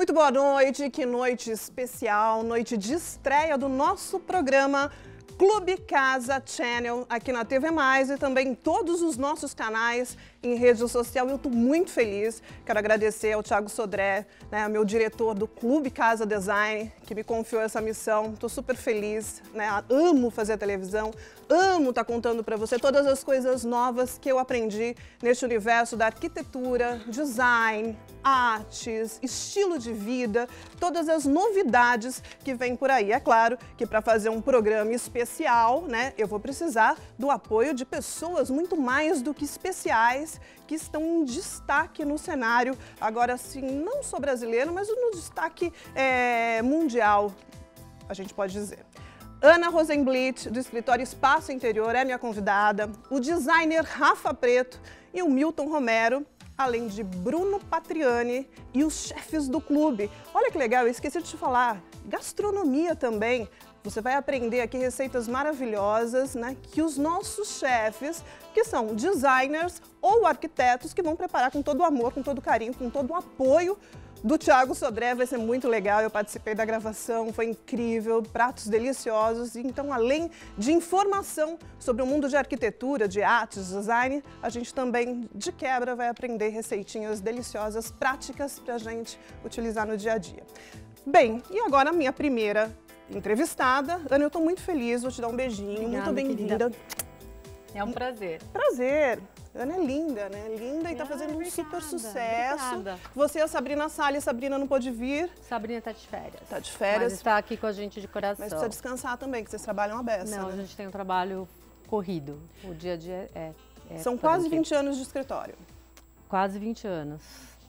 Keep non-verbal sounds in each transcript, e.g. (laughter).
Muito boa noite, que noite especial, noite de estreia do nosso programa Clube Casa Channel aqui na TV Mais e também em todos os nossos canais em rede social. Eu estou muito feliz. Quero agradecer ao Thiago Sodré, né, meu diretor do Clube Casa Design, que me confiou essa missão. Estou super feliz. Né? Amo fazer televisão, amo estar tá contando para você todas as coisas novas que eu aprendi neste universo da arquitetura, design, artes, estilo de vida, todas as novidades que vêm por aí. É claro que para fazer um programa especial, né, eu vou precisar do apoio de pessoas muito mais do que especiais mulheres que estão em destaque no cenário, agora sim, não só brasileiro, mas no destaque é, mundial, a gente pode dizer. Ana Rosenblit, do escritório Espaço Interior, é minha convidada. O designer Rafa Preto e o Milton Romero, além de Bruno Patriani e os chefes do clube. Olha que legal, eu esqueci de te falar, gastronomia também. Você vai aprender aqui receitas maravilhosas, né, que os nossos chefes, que são designers ou arquitetos, que vão preparar com todo o amor, com todo o carinho, com todo o apoio do Thiago Sodré, vai ser muito legal. Eu participei da gravação, foi incrível, pratos deliciosos. Então, além de informação sobre o mundo de arquitetura, de artes, design, a gente também, de quebra, vai aprender receitinhas deliciosas, práticas para a gente utilizar no dia a dia. Bem, e agora a minha primeira entrevistada. Ana, eu estou muito feliz, vou te dar um beijinho. Obrigada, muito bem-vinda. É um prazer. Prazer. Ana é linda, né? Linda e tá fazendo um super sucesso. Obrigada. Você e a Sabrina Salles, Sabrina não pôde vir. Sabrina tá de férias. Tá de férias. Mas está aqui com a gente de coração. Mas precisa descansar também, que vocês trabalham a beça, Não, né? a gente tem um trabalho corrido. O dia a dia é... é São quase 20 anos de escritório. Quase 20 anos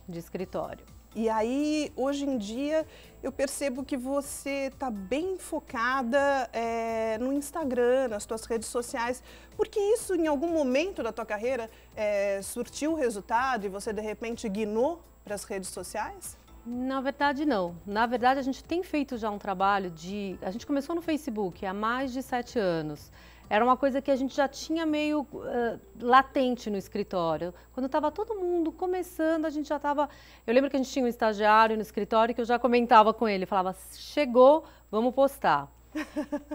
de escritório. E aí, hoje em dia, eu percebo que você está bem focada é, no Instagram, nas suas redes sociais, porque isso, em algum momento da tua carreira, é, surtiu resultado e você, de repente, guinou para as redes sociais? Na verdade, não. Na verdade, a gente tem feito já um trabalho de. A gente começou no Facebook há mais de sete anos era uma coisa que a gente já tinha meio uh, latente no escritório. Quando estava todo mundo começando, a gente já estava. Eu lembro que a gente tinha um estagiário no escritório que eu já comentava com ele, falava: chegou, vamos postar.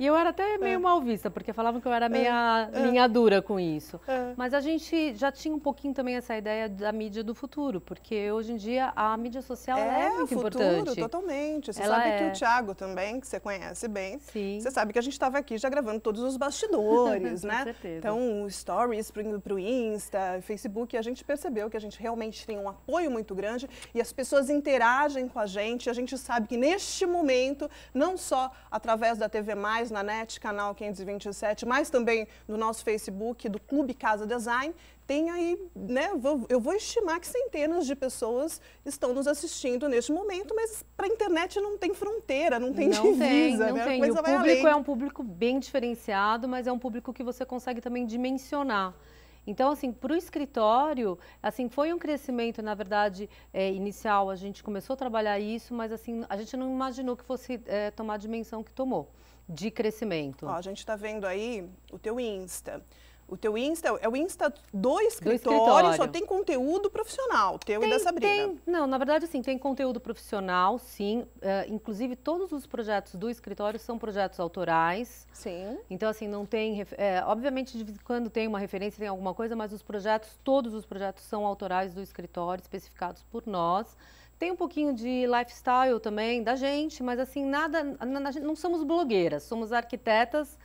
E eu era até (laughs) é. meio é. mal vista, porque falavam que eu era é. meio é. linha dura com isso. É. Mas a gente já tinha um pouquinho também essa ideia da mídia do futuro, porque hoje em dia a mídia social é, é muito futuro, importante. totalmente. Você Ela sabe que o Thiago também, que você conhece bem, Sim. você sabe que a gente estava aqui já gravando todos os bastidores, (laughs) né? Certeza. Então, stories para o Insta, Facebook, a gente percebeu que a gente realmente tem um apoio muito grande e as pessoas interagem com a gente. A gente sabe que neste momento, não só através da da TV Mais, na NET, canal 527, mas também no nosso Facebook do Clube Casa Design, tem aí, né, eu vou estimar que centenas de pessoas estão nos assistindo neste momento, mas para a internet não tem fronteira, não tem não divisa, tem, não né? Tem. o público além. é um público bem diferenciado, mas é um público que você consegue também dimensionar. Então, assim, para o escritório, assim, foi um crescimento, na verdade, é, inicial. A gente começou a trabalhar isso, mas assim, a gente não imaginou que fosse é, tomar a dimensão que tomou de crescimento. Ó, a gente está vendo aí o teu Insta. O teu Insta é o Insta do escritório, do escritório. só tem conteúdo profissional, teu tem, e da Sabrina. Tem, não, na verdade, sim, tem conteúdo profissional, sim. Eh, inclusive, todos os projetos do escritório são projetos autorais. Sim. Então, assim, não tem. É, obviamente, quando tem uma referência, tem alguma coisa, mas os projetos, todos os projetos são autorais do escritório, especificados por nós. Tem um pouquinho de lifestyle também da gente, mas assim, nada. não somos blogueiras, somos arquitetas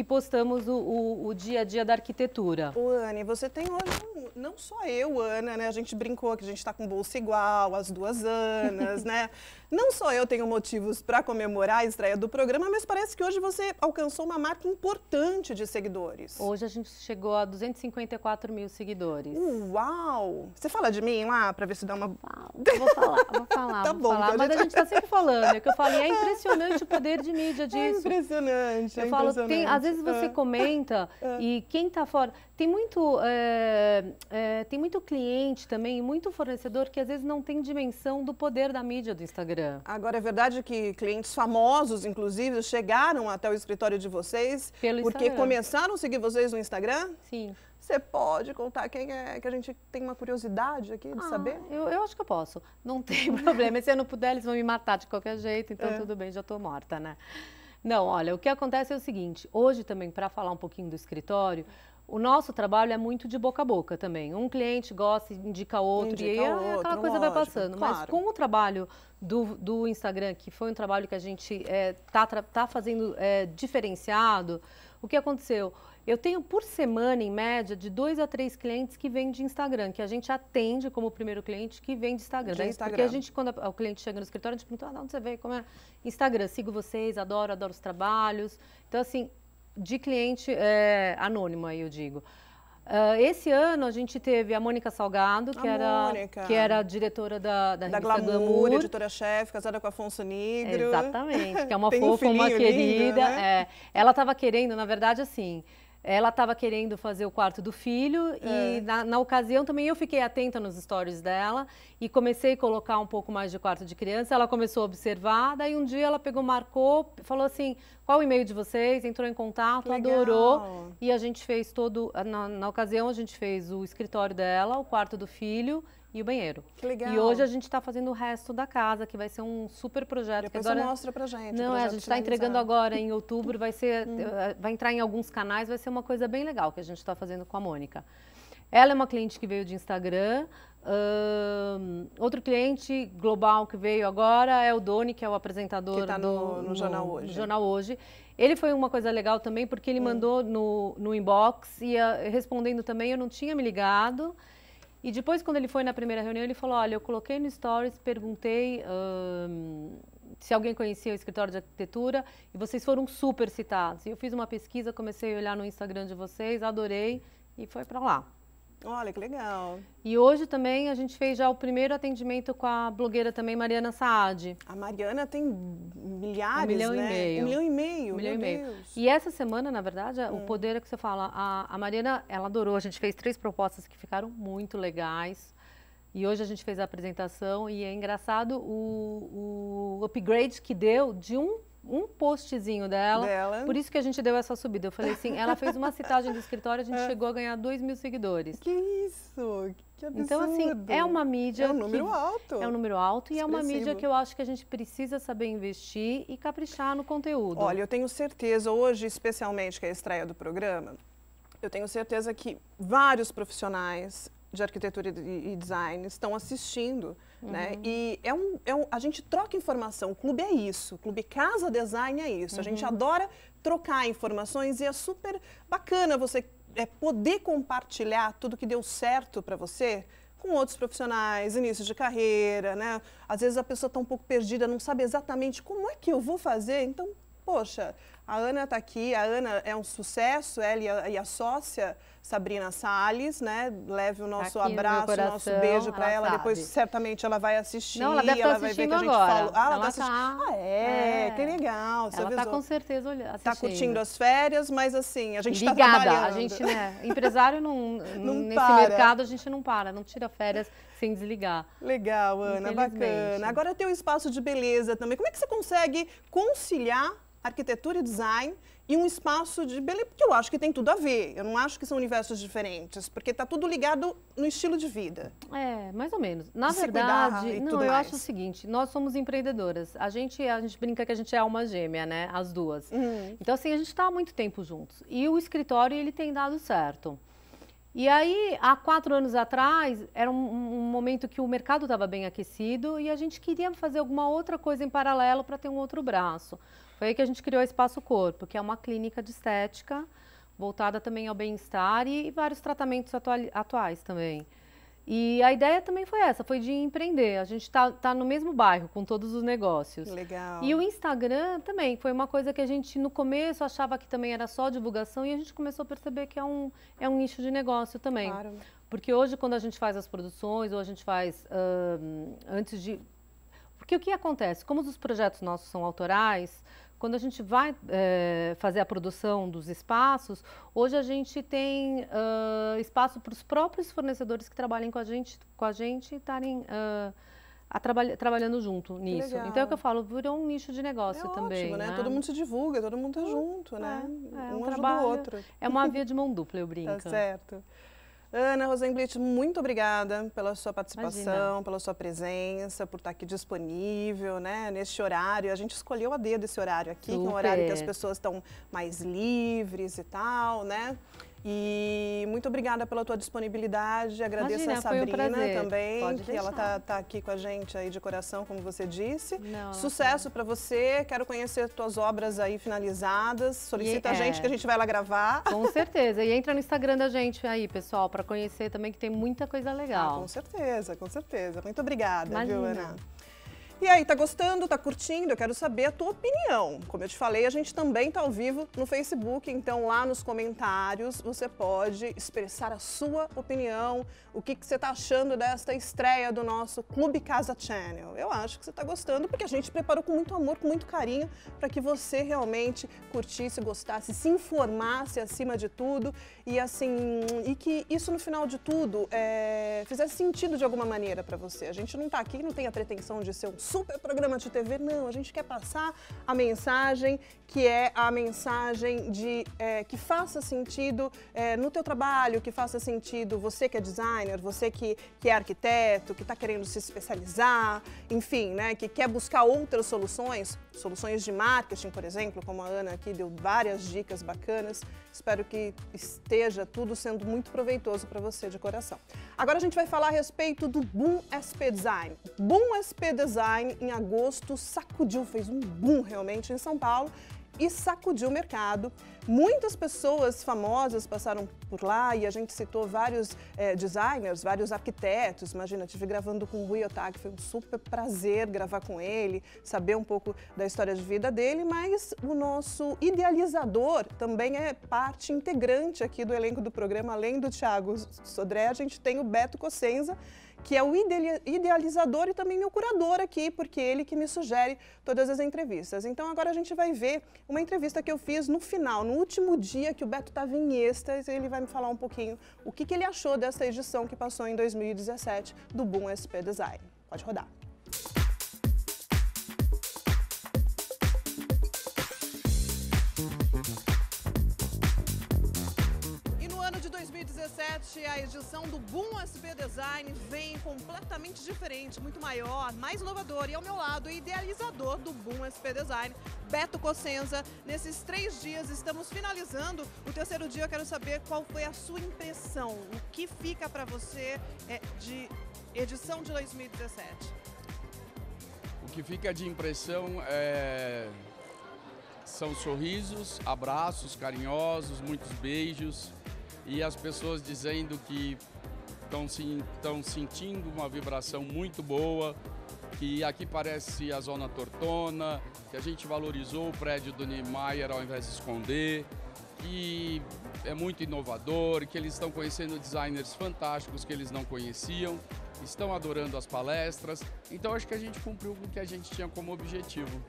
que postamos o, o, o dia a dia da arquitetura. O Anne, você tem hoje não só eu, Ana, né? A gente brincou que a gente está com bolsa igual, as duas Anas, (laughs) né? Não só eu tenho motivos para comemorar a estreia do programa, mas parece que hoje você alcançou uma marca importante de seguidores. Hoje a gente chegou a 254 mil seguidores. Uau! Você fala de mim lá para ver se dá uma. Uau, vou falar, vou (laughs) falar. tá vou bom, falar. Então mas a gente está sempre falando. É que eu falo, é impressionante o poder de mídia (laughs) é disso. É impressionante. Eu é falo, impressionante. Tem, às vezes você ah, comenta é. e quem está fora. Tem muito, é, é, tem muito cliente também, muito fornecedor que às vezes não tem dimensão do poder da mídia do Instagram. Agora, é verdade que clientes famosos, inclusive, chegaram até o escritório de vocês Pelo porque Instagram. começaram a seguir vocês no Instagram? Sim. Você pode contar quem é, que a gente tem uma curiosidade aqui de ah, saber? Eu, eu, acho que eu posso, não (laughs) tem problema. E se eu não puder, eles vão me matar de qualquer jeito, então é. tudo bem, já estou morta, né? Não, olha, o que acontece é o seguinte: hoje também, para falar um pouquinho do escritório, o nosso trabalho é muito de boca a boca também. Um cliente gosta, indica outro, indica e é outro, aquela coisa lógico, vai passando. Claro. Mas com o trabalho do, do, Instagram, que foi um trabalho que a gente está é, tá, tá fazendo é, diferenciado, o que aconteceu? Eu tenho por semana, em média, de dois a três clientes que vêm de Instagram, que a gente atende como primeiro cliente que vem de Instagram. De Instagram. Né? Porque a gente, quando a, o cliente chega no escritório, a gente pergunta, ah, onde você veio? Como é? Instagram, sigo vocês, adoro, adoro os trabalhos. Então, assim, de cliente é, anônima, eu digo. Uh, esse ano a gente teve a Mônica Salgado, que, a era, Mônica. que era diretora da, da, da Glamour, Glamour. editora-chefe, casada com Afonso Nigro. Exatamente, que é uma (laughs) fofa, um uma querida. Lindo, né? é. Ela estava querendo, na verdade, assim, ela estava querendo fazer o quarto do filho é. e na, na, ocasião também eu fiquei atenta nos stories dela e comecei a colocar um pouco mais de quarto de criança. Ela começou a observar, daí um dia ela pegou, marcou, falou assim: qual o e-mail de vocês? Entrou em contato, adorou e a gente fez todo. Na, na ocasião a gente fez o escritório dela, o quarto do filho e o banheiro. Que legal. E hoje a gente está fazendo o resto da casa, que vai ser um super projeto. Depois que agora... mostra pra gente. Não, é, a gente está entregando agora em outubro, vai ser, hum. Eh, vai entrar em alguns canais, vai ser uma coisa bem legal que a gente está fazendo com a Mônica. Ela é uma cliente que veio de Instagram. Um, outro cliente global que veio agora é o Doni, que é o apresentador que tá no, do, no, jornal no, hoje. no, jornal hoje. Ele foi uma coisa legal também, porque ele hum. mandou no, no inbox e a, respondendo também, eu não tinha me ligado. E depois, quando ele foi na primeira reunião, ele falou: Olha, eu coloquei no Stories, perguntei hum, se alguém conhecia o escritório de arquitetura e vocês foram super citados. E eu fiz uma pesquisa, comecei a olhar no Instagram de vocês, adorei e foi para lá. Olha, que legal. E hoje também a gente fez já o primeiro atendimento com a blogueira também, Mariana Saad. A Mariana tem milhares, um milhão né? E meio. Um milhão e meio. Um milhão Meu e meio. Deus. E essa semana, na verdade, hum. o poder é que você fala. A, a Mariana, ela adorou. A gente fez três propostas que ficaram muito legais. E hoje a gente fez a apresentação e é engraçado o, o upgrade que deu de um um postzinho dela, dela, Por isso que a gente deu essa subida. Eu falei assim, ela fez uma citagem do escritório, a gente (laughs) é. chegou a ganhar 2 mil seguidores. Que isso! Que absurdo! Então, assim, é uma mídia. É um número que, alto. É um número alto Expressivo. e é uma mídia que eu acho que a gente precisa saber investir e caprichar no conteúdo. Olha, eu tenho certeza, hoje, especialmente, que é a estreia do programa, eu tenho certeza que vários profissionais de arquitetura e, design estão assistindo, né? uhum. né? E é um, é um, a gente troca informação. O clube é isso. O clube Casa Design é isso. Uhum. A gente uhum. adora trocar informações e é super bacana você é, poder compartilhar tudo que deu certo para você com outros profissionais, início de carreira, né? Às vezes a pessoa está um pouco perdida, não sabe exatamente como é que eu vou fazer, então poxa, a Ana está aqui, a Ana é um sucesso, ela e a, e a sócia Sabrina Salles, né? Leve o nosso abraço, no nosso beijo para ela. ela. Depois certamente ela vai assistir, Não, ela, deve ela tá vai ver que a gente agora. falou. Ah, ela, está? assistindo. Tá... tá ah, é, é, que legal. Você ela está com certeza tá assistindo. Está curtindo as férias, mas assim, a gente está trabalhando. A gente, né? Empresário não, (laughs) não nesse para. mercado a gente não para, não tira férias sem desligar. Legal, Ana, bacana. Agora tem um espaço de beleza também. Como é que você consegue conciliar arquitetura e design? design e um espaço de beleza, que eu acho que tem tudo a ver. Eu não acho que são universos diferentes, porque está tudo ligado no estilo de vida. É, mais ou menos. Na de verdade, não, eu mais. acho o seguinte, nós somos empreendedoras. A gente, a gente brinca que a gente é alma gêmea, né? As duas. Uhum. Então, assim, a gente está há muito tempo juntos. E o escritório, ele tem dado certo. E aí, há quatro anos atrás, era um, um momento que o mercado estava bem aquecido e a gente queria fazer alguma outra coisa em paralelo para ter um outro braço. Foi aí que a gente criou o Espaço Corpo, que é uma clínica de estética voltada também ao bem-estar e, vários tratamentos atuais também. E a ideia também foi essa, foi de empreender. A gente está tá no mesmo bairro com todos os negócios. Legal. E o Instagram também foi uma coisa que a gente no começo achava que também era só divulgação e a gente começou a perceber que é um, é um nicho de negócio também. Claro. Porque hoje quando a gente faz as produções ou a gente faz uh, antes de... Porque o que acontece? Como os projetos nossos são autorais, quando a gente vai é, fazer a produção dos espaços, hoje a gente tem uh, espaço para os próprios fornecedores que trabalhem com a gente, com a gente estarem uh, Trabalha, trabalhando junto nisso. Então é o que eu falo, virou um nicho de negócio é também. Ótimo, né? né? Todo mundo se divulga, todo mundo tá hum, junto, né? é, né? É, um, um ajuda o outro. É uma via de mão dupla, eu brinco. Tá certo. Ana Rosenblit, muito obrigada pela sua participação, Imagina. pela sua presença, por estar aqui disponível, né? Neste horário, a gente escolheu a dedo esse horário aqui, Super. que é um horário que as pessoas estão mais livres e tal, né? E muito obrigada pela tua disponibilidade. Agradeço Imagina, a Sabrina um também, Pode que deixar. ela tá, tá, aqui com a gente aí de coração, como você disse. Não, Sucesso para você. Quero conhecer tuas obras aí finalizadas. Solicita e, a é. gente é. que a gente vai lá gravar. Com (laughs) certeza. E entra no Instagram da gente aí, pessoal, para conhecer também que tem muita coisa ah, legal. Ah, com certeza, com certeza. Muito obrigada, Imagina. viu, Ana? E aí, tá gostando, tá curtindo? Eu quero saber a tua opinião. Como eu te falei, a gente também tá ao vivo no Facebook, então lá nos comentários você pode expressar a sua opinião, o que, que você tá achando desta estreia do nosso Clube Casa Channel. Eu acho que você tá gostando, porque a gente preparou com muito amor, com muito carinho, para que você realmente curtisse, gostasse, se informasse acima de tudo e assim e que isso no final de tudo é, fizesse sentido de alguma maneira para você. A gente não está aqui, não tem a pretensão de ser um super programa de TV, não. A gente quer passar a mensagem que é a mensagem de é, que faça sentido é, no teu trabalho, que faça sentido você que é designer, você que, que é arquiteto, que está querendo se especializar, enfim, né, que quer buscar outras soluções soluções de marketing, por exemplo, como a Ana aqui deu várias dicas bacanas. Espero que esteja tudo sendo muito proveitoso para você de coração. Agora a gente vai falar a respeito do Boom SP Design. Boom SP Design em agosto sacudiu, fez um boom realmente em São Paulo e sacudiu o mercado. Muitas pessoas famosas passaram por lá e a gente citou vários é, designers, vários arquitetos. Imagina, tive gravando com o Rui Otaki, foi um super prazer gravar com ele, saber um pouco da história de vida dele, mas o nosso idealizador também é parte integrante aqui do elenco do programa, além do Thiago Sodré, a gente tem o Beto Cossenza, que é o idealizador e também meu curador aqui, porque ele que me sugere todas as entrevistas. Então agora a gente vai ver uma entrevista que eu fiz no final, no último dia que o Beto estava em êxtase, ele vai me falar um pouquinho o que, que ele achou dessa edição que passou em 2017 do Boom SP Design. Pode rodar. 2020, a edição do Boom SP Design vem completamente diferente, muito maior, mais inovador. E ao meu lado, o idealizador do Boom SP Design, Beto Cossenza. Nesses três dias, estamos finalizando o terceiro dia. Eu quero saber qual foi a sua impressão, o que fica para você é, de edição de 2017. O que fica de impressão é são sorrisos, abraços carinhosos, muitos beijos, e as pessoas dizendo que estão se, sentindo uma vibração muito boa, que aqui parece a Zona Tortona, que a gente valorizou o prédio do Niemeyer ao invés de esconder, que é muito inovador, que eles estão conhecendo designers fantásticos que eles não conheciam, estão adorando as palestras. Então acho que a gente cumpriu com o que a gente tinha como objetivo.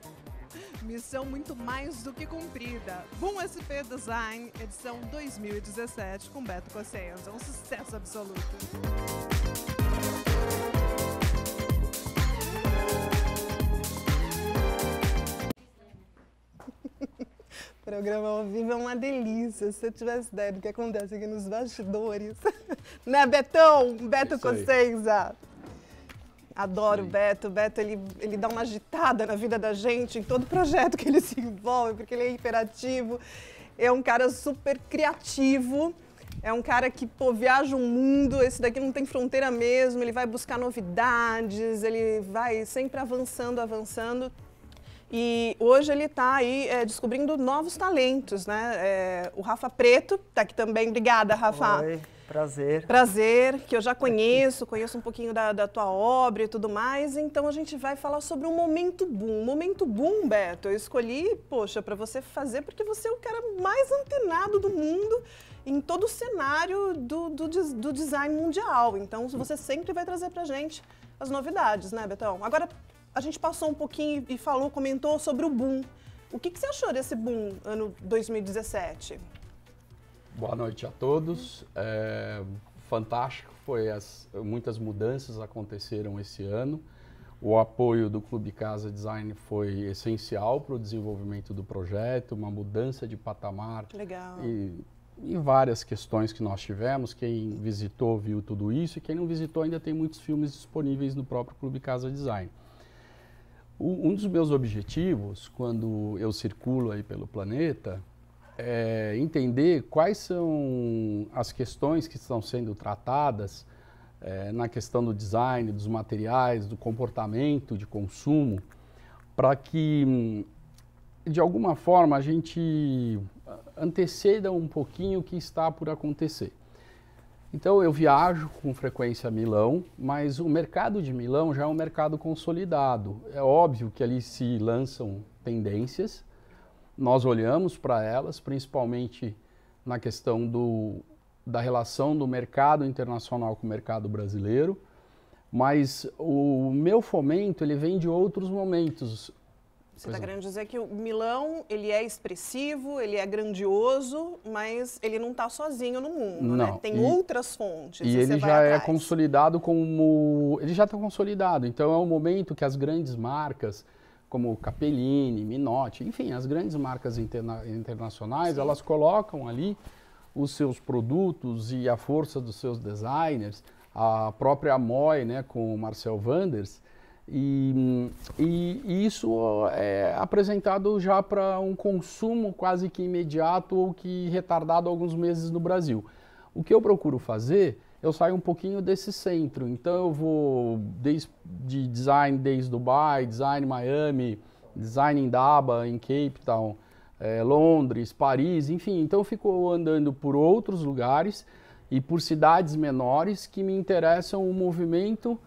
Missão muito mais do que cumprida. Boom SP Design, edição 2017, com Beto Cossenza. É um sucesso absoluto. (laughs) programa ao vivo é uma delícia. Se eu tivesse ideia do que acontece aqui nos bastidores. (laughs) né, Betão? Beto é Cossenza. Adoro Sim. o Beto. O Beto, ele, ele dá uma agitada na vida da gente, em todo projeto que ele se envolve, porque ele é imperativo. É um cara super criativo. É um cara que, pô, viaja o mundo, esse daqui não tem fronteira mesmo, ele vai buscar novidades, ele vai sempre avançando, avançando. E hoje ele está aí é, descobrindo novos talentos, né? É, o Rafa Preto está aqui também. Obrigada, Rafa. Oi. Prazer. Prazer, que eu já conheço, conheço um pouquinho da, da tua obra e tudo mais. Então a gente vai falar sobre um momento boom. Momento boom, Beto, eu escolhi, poxa, para você fazer porque você é o cara mais antenado do mundo em todo o cenário do, do, do design mundial. Então você sempre vai trazer pra gente as novidades, né, Betão? Agora, a gente passou um pouquinho e falou, comentou sobre o boom. O que, que você achou desse boom ano 2017? Boa noite a todos. É, fantástico, foi as, muitas mudanças aconteceram esse ano. O apoio do Clube Casa Design foi essencial para o desenvolvimento do projeto, uma mudança de patamar. Legal. E, e várias questões que nós tivemos. Quem visitou viu tudo isso e quem não visitou ainda tem muitos filmes disponíveis no próprio Clube Casa Design. um dos meus objetivos, quando eu circulo aí pelo planeta, é, entender quais são as questões que estão sendo tratadas é, na questão do design, dos materiais, do comportamento de consumo, para que, de alguma forma, a gente anteceda um pouquinho o que está por acontecer. Então, eu viajo com frequência a Milão, mas o mercado de Milão já é um mercado consolidado. É óbvio que ali se lançam tendências, nós olhamos para elas, principalmente na questão do, da relação do mercado internacional com o mercado brasileiro, mas o meu fomento ele vem de outros momentos. Você está querendo dizer que o Milão ele é expressivo, ele é grandioso, mas ele não está sozinho no mundo, né? não, né? Tem e, outras fontes. E ele já é atrás. é consolidado como ele já está consolidado. Então é um momento que as grandes marcas como Capellini, Minotti, enfim, as grandes marcas interna internacionais, Sim. elas colocam ali os seus produtos e a força dos seus designers, a própria Moy, né, com o Marcel Vanders, e, e isso é apresentado já para um consumo quase que imediato ou que retardado alguns meses no Brasil. O que eu procuro fazer eu saio um pouquinho desse centro. Então eu vou desde de design desde Dubai, design Miami, design em Daba, em Cape Town, é, Londres, Paris, enfim. Então eu fico andando por outros lugares e por cidades menores que me interessam o movimento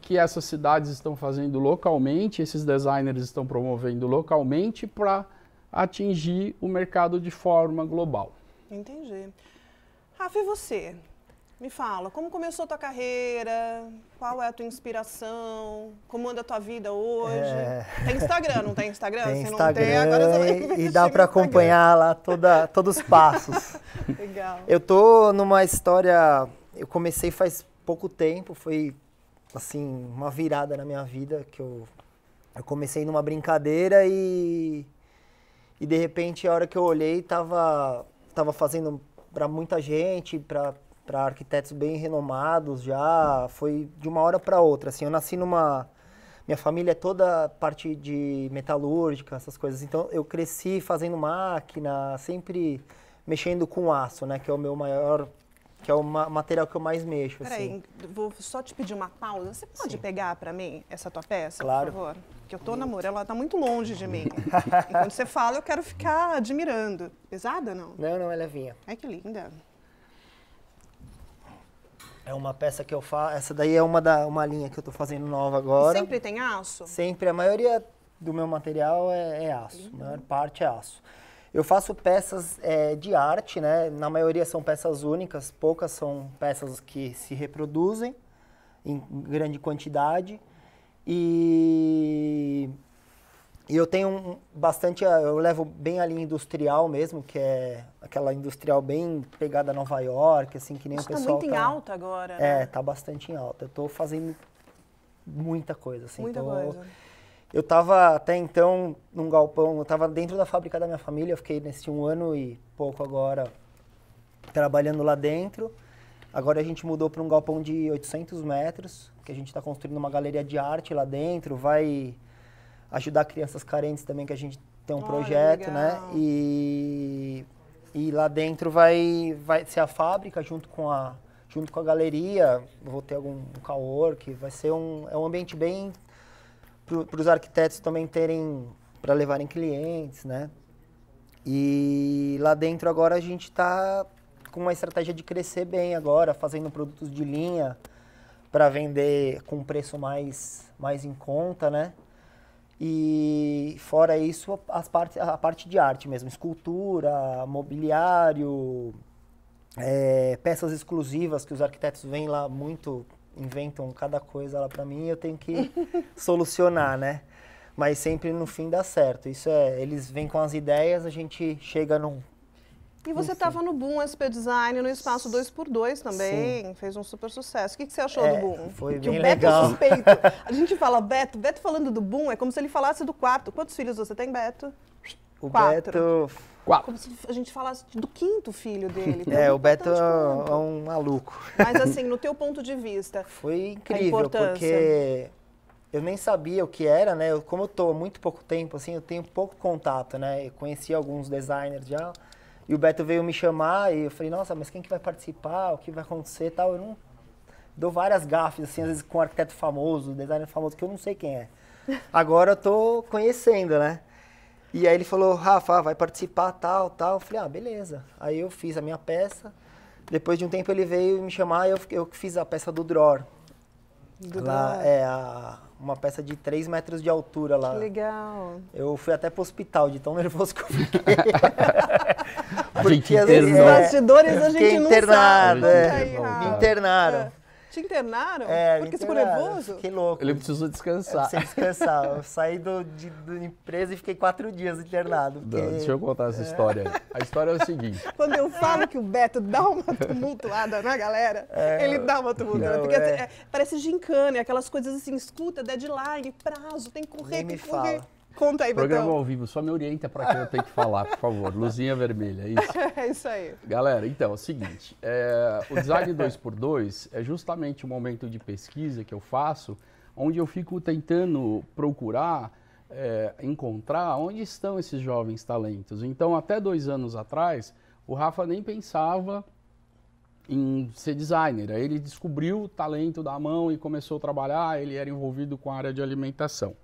que essas cidades estão fazendo localmente, esses designers estão promovendo localmente para atingir o mercado de forma global. Entendi. Rafa, e você? Me fala, como começou a tua carreira? Qual é a tua inspiração? Como anda a tua vida hoje? É... Tem Instagram, não tem Instagram? Tem Se Instagram não tem, agora e (laughs) dá para acompanhar lá toda, todos os passos. (laughs) Legal. Eu tô numa história, eu comecei faz pouco tempo, foi assim, uma virada na minha vida que eu eu comecei numa brincadeira e e de repente a hora que eu olhei tava tava fazendo para muita gente, para para arquitetos bem renomados já, foi de uma hora para outra. Assim, eu nasci numa minha família é toda parte de metalúrgica, essas coisas. Então eu cresci fazendo máquina, sempre mexendo com aço, né, que é o meu maior que é o ma material que eu mais mexo. Peraí, assim. vou só te pedir uma pausa. Você pode Sim. pegar para mim essa tua peça, claro. por favor? Que eu tô namorando, ela tá muito longe de mim. (laughs) quando você fala, eu quero ficar admirando. Pesada, não? Não, não, é levinha. Ai, que linda. É uma peça que eu faço. Essa daí é uma, da, uma linha que eu estou fazendo nova agora. sempre tem aço? Sempre. A maioria do meu material é, é aço. A maior parte é aço. Eu faço peças é, de arte, né? Na maioria são peças únicas, poucas são peças que se reproduzem em grande quantidade. E e eu tenho um, bastante, eh, eu levo bem a linha industrial mesmo, que é aquela industrial bem pegada a Nova York, assim, que nem Isso o tá pessoal tá muito tá, em alta agora, É, né? tá bastante em alta. Eu tô fazendo muita coisa, assim. Muita tô, coisa. Eu tava até então num galpão, eu tava dentro da fábrica da minha família, eu fiquei nesse um ano e pouco agora trabalhando lá dentro. Agora a gente mudou para um galpão de 800 metros, que a gente está construindo uma galeria de arte lá dentro, vai ajudar crianças carentes também, que a gente tem um Olha, projeto, né? legal. né? E, e lá dentro vai, vai ser a fábrica junto com a, junto com a galeria, vou ter algum um cowork, vai ser um, é um ambiente bem para os arquitetos também terem, para levarem clientes, né? E lá dentro agora a gente está com uma estratégia de crescer bem agora, fazendo produtos de linha para vender com preço mais, mais em conta, né? E fora isso, as partes, a parte de arte mesmo, escultura, mobiliário, é, peças exclusivas que os arquitetos vêm lá muito, inventam cada coisa lá para mim, eu tenho que (laughs) solucionar, né? Mas sempre no fim dá certo. Isso é, eles vêm com as ideias, a gente chega num e você estava no Boom SP Design, no Espaço 2x2 também, Sim. fez um super sucesso. O que, que você achou é, do Boom? Foi bem que bem o Beto é legal. suspeito. (laughs) A gente fala Beto, Beto falando do Boom é como se ele falasse do quarto. Quantos filhos você tem, Beto? O Quatro. Beto... Quatro. Como se a gente falasse do quinto filho dele. (laughs) Então é, é, o Beto é, é um maluco. Mas assim, (laughs) no teu ponto de vista, Foi incrível, porque eu nem sabia o que era, né? Eu, como eu tô há muito pouco tempo, assim, eu tenho pouco contato, né? Eu conheci alguns designers já... De e o Beto veio me chamar e eu falei, nossa, mas quem que vai participar? O que vai acontecer tal? Eu não dou várias gafes, assim, às vezes com um arquiteto famoso, designer famoso, que eu não sei quem é. Agora eu tô conhecendo, né? E aí ele falou, Rafa, vai participar, tal, tal. Eu falei, ah, beleza. Aí eu fiz a minha peça. Depois de um tempo ele veio me chamar e eu, eu fiz a peça do Dror. Do lá, Dror. É, a, uma peça de 3 metros de altura lá. Que legal. Eu fui até pro hospital de tão (laughs) nervoso que eu fiquei. (laughs) A gente internou. Os bastidores a é. gente não internado, sabe. Me é. internaram. É. Te internaram? É, Porque você ficou nervoso? Fiquei louco. Ele precisou descansar. Sem descansar. Eu saí do, de, da empresa e fiquei quatro dias internado. Porque... Não, deixa eu contar essa história. É. A história é o seguinte. (laughs) Quando eu falo que o Beto dá uma (laughs) tumultuada na galera, é, ele dá uma tumultuada. Não, porque é. parece gincana, aquelas coisas assim, escuta, deadline, prazo, tem que correr, Nem tem que correr. Fala. Conta aí, Programa Betão. ao vivo, só me orienta para que eu tenho que falar, por favor. Luzinha vermelha, é isso? (laughs) é isso aí. Galera, então, é o seguinte, é, o design 2x2 é justamente o momento de pesquisa que eu faço, onde eu fico tentando procurar, é, encontrar onde estão esses jovens talentos. Então, até dois anos atrás, o Rafa nem pensava em ser designer. Aí ele descobriu o talento da mão e começou a trabalhar, ele era envolvido com a área de alimentação.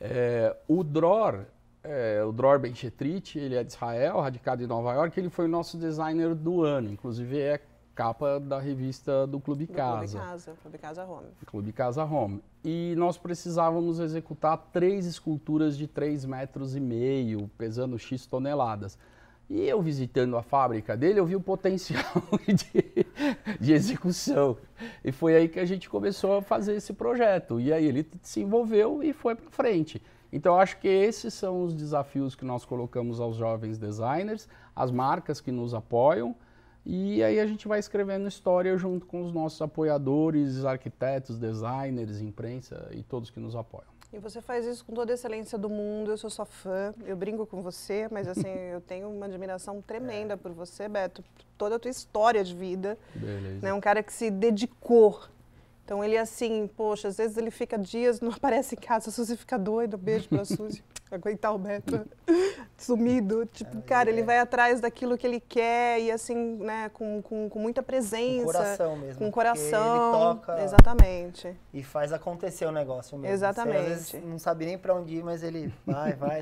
É, o Dror, é, o Dror Benchetrit, ele é de Israel, radicado em Nova York, ele foi o nosso designer do ano, inclusive é capa da revista do Clube do Casa. Clube Casa, Clube Casa Home. Clube Casa Home. E nós precisávamos executar três esculturas de três metros e meio, pesando X toneladas. E eu visitando a fábrica dele, eu vi o potencial (laughs) de, de, execução. E foi aí que a gente começou a fazer esse projeto. E aí ele se envolveu e foi para frente. Então acho que esses são os desafios que nós colocamos aos jovens designers, as marcas que nos apoiam. E aí a gente vai escrevendo história junto com os nossos apoiadores, arquitetos, designers, imprensa e todos que nos apoiam. E você faz isso com toda a excelência do mundo, eu sou sua fã, eu brinco com você, mas assim, (laughs) eu tenho uma admiração tremenda é. por você, Beto, por toda a tua história de vida. Beleza. Né? Um cara que se dedicou então ele é assim, poxa, às vezes ele fica dias, não (laughs) aparece em casa, a Suzy fica doida, beijo pra Suzy, (laughs) aguentar o Beto (laughs) sumido. Tipo, é, cara, é. ele vai atrás daquilo que ele quer e assim, né, com, com, com muita presença. Com coração mesmo. Com coração. Ele toca. Exatamente. E faz acontecer o negócio mesmo. Exatamente. Você, às vezes, não sabe nem para onde ir, mas ele vai, vai.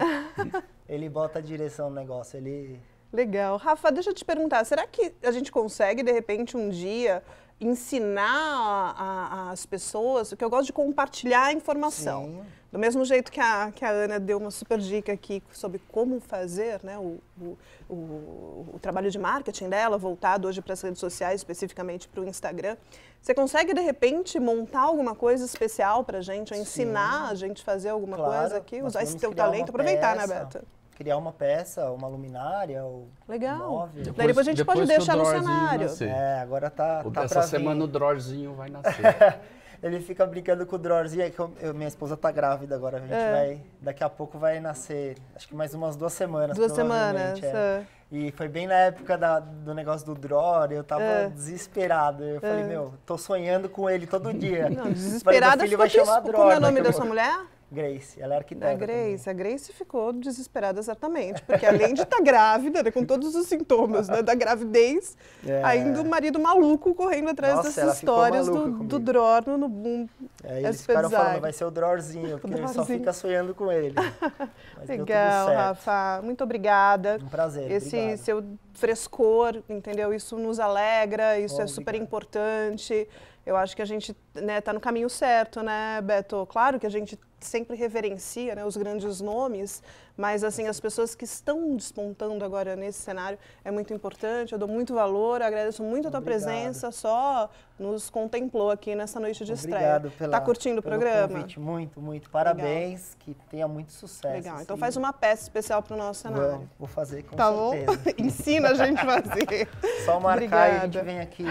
ele bota a direção no negócio, ele... Legal. Rafa, deixa eu te perguntar, será que a gente consegue, de repente, um dia ensinar a, a, as pessoas, porque eu gosto de compartilhar a informação. Sim. Do mesmo jeito que a, que a Ana deu uma super dica aqui sobre como fazer né, o, o, o, o trabalho de marketing dela, voltado hoje para as redes sociais, especificamente para o Instagram, você consegue, de repente, montar alguma coisa especial para a gente, ensinar Sim. a gente fazer alguma claro, coisa aqui, usar esse teu talento, aproveitar, né, Beta? criar uma peça, uma luminária, ou Legal. Um móvel. Depois, Daí depois a gente pode deixar no cenário. Nascer. É, agora tá, tá Essa semana vir. o Drorzinho vai nascer. (laughs) ele fica brincando com o Drorzinho, é eu, eu, minha esposa tá grávida agora, a gente é. vai, daqui a pouco vai nascer, acho que mais umas duas semanas, Duas semanas, é. é. E foi bem na época da, do negócio do Dror, eu tava é. desesperado. Eu é. falei, meu, tô sonhando com ele todo dia. Não, (laughs) desesperado, filho vai chamar Dror. Como é o nome né? sua mulher? Grace, ela é arquiteta. A Grace, também. a Grace ficou desesperada exatamente, porque além de estar tá grávida, né, com todos os sintomas né, da gravidez, é. ainda o marido maluco correndo atrás Nossa, dessas histórias do, comigo. do Dror no boom. É, eles ficaram falando, vai ser o Drorzinho, (laughs) porque Drorzinho. ele só fica sonhando com ele. (laughs) Legal, Rafa, muito obrigada. Um prazer, Esse obrigado. seu frescor, entendeu? Isso nos alegra, isso é super importante. Eu acho que a gente está né, tá no caminho certo, né, Beto? Claro que a gente sempre reverencia né, os grandes nomes, mas, assim, as pessoas que estão despontando agora nesse cenário é muito importante. Eu dou muito valor, agradeço muito Obrigado. a tua presença, só nos contemplou aqui nessa noite de Obrigado estreia. Tá pela. Tá curtindo o programa? Convite. Muito, muito. Parabéns, Legal. que tenha muito sucesso. Legal. Então, assim. faz uma peça especial para o nosso cenário. Vou, vou fazer com tá certeza. Bom? (laughs) Ensina a gente a fazer. Só marcar Obrigada. e a gente vem aqui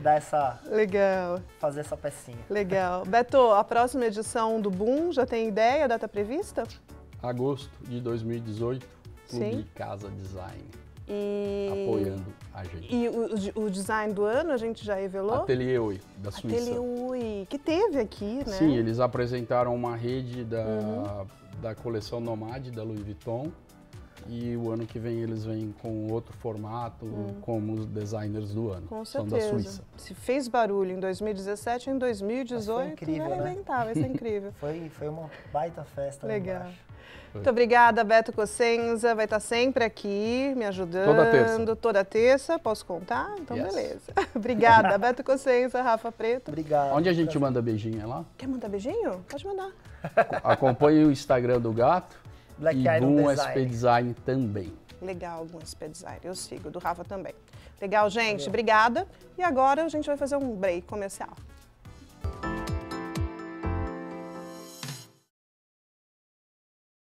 dar essa. Legal. Fazer essa pecinha. Legal. Beto, a próxima edição do Boom já tem ideia, data prevista? agosto de 2018, Clube Sim. Casa Design. E... Apoiando a gente. E o, o, design do ano a gente já revelou? Atelier Ui, da Suíça. Atelier Ui, que teve aqui, né? Sim, eles apresentaram uma rede da, uhum. da coleção Nomade, da Louis Vuitton. E o ano que vem eles vêm com outro formato, hum. como os designers do ano. Com certeza. São da Suíça. Se fez barulho em 2017, em 2018 incrível, vai é né? inventar, vai ser incrível. (laughs) foi, foi uma baita festa. Legal. Muito obrigada, Beto Cossenza. Vai estar tá sempre aqui me ajudando. Toda terça. Toda terça. Posso contar? Então, yes. beleza. (laughs) obrigada, Beto Cossenza, Rafa Preto. Obrigado. Onde a gente manda beijinho? É lá? Quer mandar beijinho? Pode mandar. (laughs) Acompanhe o Instagram do Gato Black e Iron Design. SP Design também. Legal, do SP Design. Eu sigo, do Rafa também. Legal, gente. Obrigada. E agora a gente vai fazer um break comercial.